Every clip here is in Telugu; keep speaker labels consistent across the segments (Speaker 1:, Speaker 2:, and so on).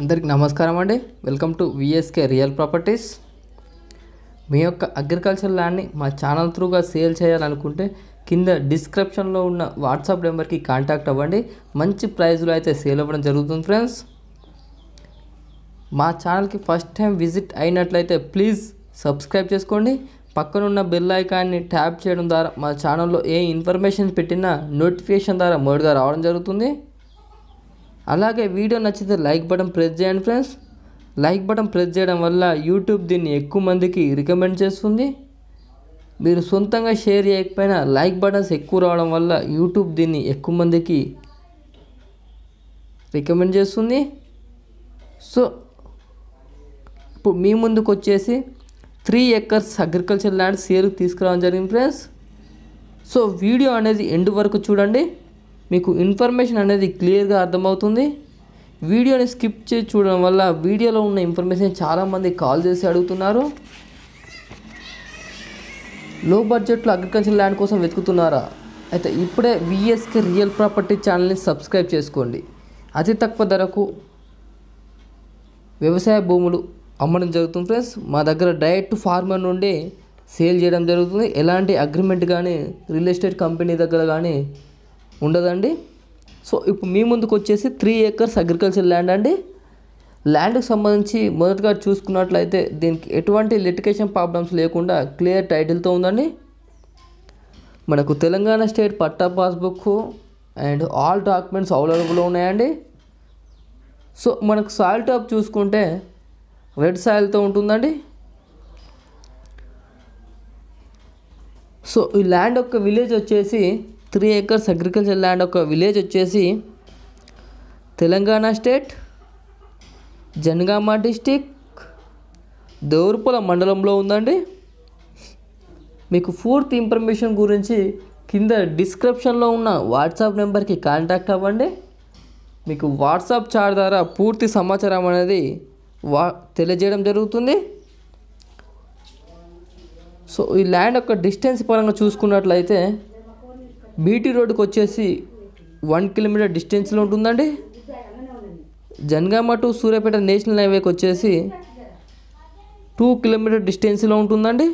Speaker 1: అందరికి నమస్కారం అండి welcome to VSK real properties మీ యొక్క అగ్రికల్చర్ ల్యాండ్ని మా ఛానల్ త్రూగా సేల్ చేయాలనుకుంటే కింద డిస్క్రిప్షన్లో ఉన్న వాట్సాప్ నెంబర్కి కాంటాక్ట్ అవ్వండి మంచి ప్రైజ్లో అయితే సేల్ అవ్వడం జరుగుతుంది ఫ్రెండ్స్ మా ఛానల్కి ఫస్ట్ టైం విజిట్ అయినట్లయితే ప్లీజ్ సబ్స్క్రైబ్ చేసుకోండి పక్కనున్న బెల్ ఐకాన్ని ట్యాప్ చేయడం ద్వారా మా ఛానల్లో ఏ ఇన్ఫర్మేషన్ పెట్టినా నోటిఫికేషన్ ద్వారా మోడ్గా రావడం జరుగుతుంది అలాగే వీడియో నచ్చితే లైక్ బటన్ ప్రెస్ చేయండి ఫ్రెండ్స్ లైక్ బటన్ ప్రెస్ చేయడం వల్ల యూట్యూబ్ దీన్ని ఎక్కువ మందికి రికమెండ్ చేస్తుంది మీరు సొంతంగా షేర్ చేయకపోయినా లైక్ బటన్స్ ఎక్కువ రావడం వల్ల యూట్యూబ్ దీన్ని ఎక్కువ మందికి రికమెండ్ చేస్తుంది సో ఇప్పుడు మీ ముందుకు వచ్చేసి త్రీ ఎకర్స్ అగ్రికల్చర్ ల్యాండ్ సేల్కి తీసుకురావడం జరిగింది ఫ్రెండ్స్ సో వీడియో అనేది ఎండ్ వరకు చూడండి మీకు ఇన్ఫర్మేషన్ అనేది క్లియర్గా అర్థమవుతుంది వీడియోని స్కిప్ చేసి చూడడం వల్ల వీడియోలో ఉన్న ఇన్ఫర్మేషన్ చాలామంది కాల్ చేసి అడుగుతున్నారు లో బడ్జెట్లో అగ్రికల్చర్ ల్యాండ్ కోసం వెతుకుతున్నారా అయితే ఇప్పుడే విఎస్కే రియల్ ప్రాపర్టీ ఛానల్ని సబ్స్క్రైబ్ చేసుకోండి అతి తక్కువ ధరకు వ్యవసాయ భూములు అమ్మడం జరుగుతుంది ఫ్రెండ్స్ మా దగ్గర డైరెక్ట్ ఫార్మర్ నుండి సేల్ చేయడం జరుగుతుంది ఎలాంటి అగ్రిమెంట్ కానీ రియల్ ఎస్టేట్ కంపెనీ దగ్గర కానీ ఉండదండి సో ఇప్పుడు మీ ముందుకు వచ్చేసి త్రీ ఏకర్స్ అగ్రికల్చర్ ల్యాండ్ అండి ల్యాండ్కి సంబంధించి మొదటగా చూసుకున్నట్లయితే దీనికి ఎటువంటి లిటికేషన్ ప్రాబ్లమ్స్ లేకుండా క్లియర్ టైటిల్తో ఉందండి మనకు తెలంగాణ స్టేట్ పట్టా పాస్బుక్ అండ్ ఆల్ డాక్యుమెంట్స్ అవైలబుల్లో ఉన్నాయండి సో మనకు సాయిల్ టాప్ చూసుకుంటే రెడ్ సాయిల్తో ఉంటుందండి సో ఈ ల్యాండ్ యొక్క విలేజ్ వచ్చేసి త్రీ ఏకర్స్ అగ్రికల్చర్ ల్యాండ్ ఒక విలేజ్ వచ్చేసి తెలంగాణ స్టేట్ జనగామ డిస్టిక్ దేవరపల మండలంలో ఉందండి మీకు పూర్తి ఇన్ఫర్మేషన్ గురించి కింద డిస్క్రిప్షన్లో ఉన్న వాట్సాప్ నెంబర్కి కాంటాక్ట్ అవ్వండి మీకు వాట్సాప్ చాట్ ద్వారా పూర్తి సమాచారం అనేది వా తెలియజేయడం జరుగుతుంది సో ఈ ల్యాండ్ యొక్క డిస్టెన్స్ పరంగా చూసుకున్నట్లయితే బీటీ రోడ్కి వచ్చేసి వన్ కిలోమీటర్ డిస్టెన్స్లో ఉంటుందండి జనగామ టు సూర్యాపేట నేషనల్ హైవేకి వచ్చేసి టూ కిలోమీటర్ డిస్టెన్స్లో ఉంటుందండి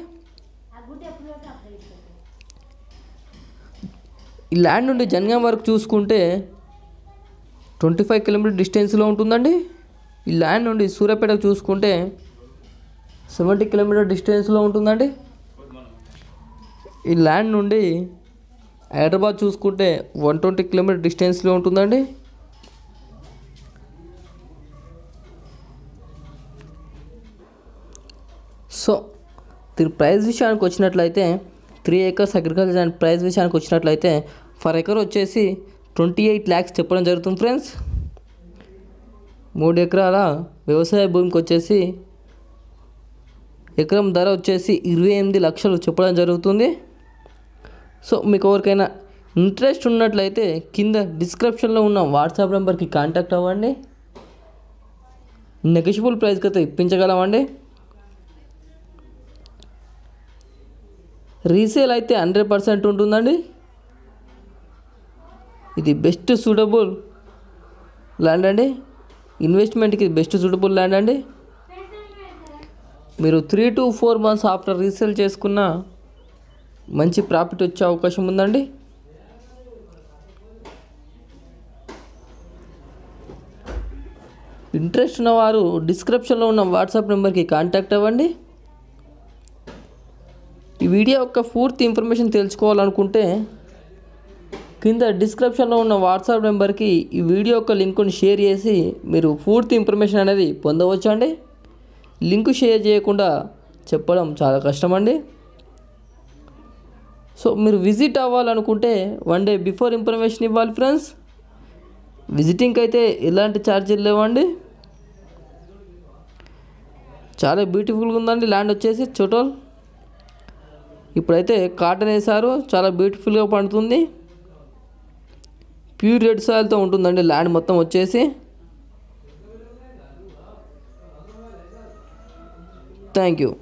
Speaker 1: ఈ ల్యాండ్ నుండి జనగాం వరకు చూసుకుంటే ట్వంటీ ఫైవ్ కిలోమీటర్ డిస్టెన్స్లో ఉంటుందండి ఈ ల్యాండ్ నుండి సూర్యాపేట చూసుకుంటే సెవెంటీ కిలోమీటర్ డిస్టెన్స్లో ఉంటుందండి ఈ ల్యాండ్ నుండి హైదరాబాద్ చూసుకుంటే వన్ ట్వంటీ కిలోమీటర్ డిస్టెన్స్లో ఉంటుందండి సో దీని ప్రైస్ విషయానికి వచ్చినట్లయితే three acres agriculture and price విషయానికి వచ్చినట్లయితే ఫర్ ఎకర్ వచ్చేసి ట్వంటీ ఎయిట్ ల్యాక్స్ చెప్పడం జరుగుతుంది ఫ్రెండ్స్ మూడు ఎకరాల వ్యవసాయ భూమికి వచ్చేసి ఎకరం ధర వచ్చేసి ఇరవై ఎనిమిది లక్షలు చెప్పడం జరుగుతుంది సో మీకు ఎవరికైనా ఇంట్రెస్ట్ ఉన్నట్లయితే కింద డిస్క్రిప్షన్లో ఉన్న వాట్సాప్ నెంబర్కి కాంటాక్ట్ అవ్వండి నెగిషిబుల్ ప్రైస్కి అయితే ఇప్పించగలమండి రీసేల్ అయితే హండ్రెడ్ పర్సెంట్ ఉంటుందండి ఇది బెస్ట్ సూటబుల్ ల్యాండ్ అండి ఇన్వెస్ట్మెంట్కి బెస్ట్ సూటబుల్ ల్యాండ్ అండి మీరు three to four months after resale చేసుకున్న మంచి ప్రాఫిట్ వచ్చే అవకాశం ఉందండి ఇంట్రెస్ట్ ఉన్నవారు డిస్క్రిప్షన్లో ఉన్న వాట్సాప్ నెంబర్కి కాంటాక్ట్ అవ్వండి ఈ వీడియో యొక్క పూర్తి ఇన్ఫర్మేషన్ తెలుసుకోవాలనుకుంటే కింద డిస్క్రిప్షన్లో ఉన్న వాట్సాప్ నెంబర్కి ఈ వీడియో యొక్క లింకుని షేర్ చేసి మీరు పూర్తి ఇన్ఫర్మేషన్ అనేది పొందవచ్చు అండి లింకు షేర్ చేయకుండా చెప్పడం చాలా కష్టమండి సో మీరు విజిట్ అవ్వాలనుకుంటే వన్ డే బిఫోర్ ఇన్ఫర్మేషన్ ఇవ్వాలి ఫ్రెండ్స్ విజిటింగ్కి అయితే ఎలాంటి ఛార్జీలు లేవండి చాలా బ్యూటిఫుల్గా ఉందండి ల్యాండ్ వచ్చేసి చోటోల్ ఇప్పుడైతే కాటన్ వేశారు చాలా బ్యూటిఫుల్గా పండుతుంది ప్యూర్ రెడ్ సాయిల్తో ఉంటుందండి ల్యాండ్ మొత్తం వచ్చేసి థ్యాంక్ యూ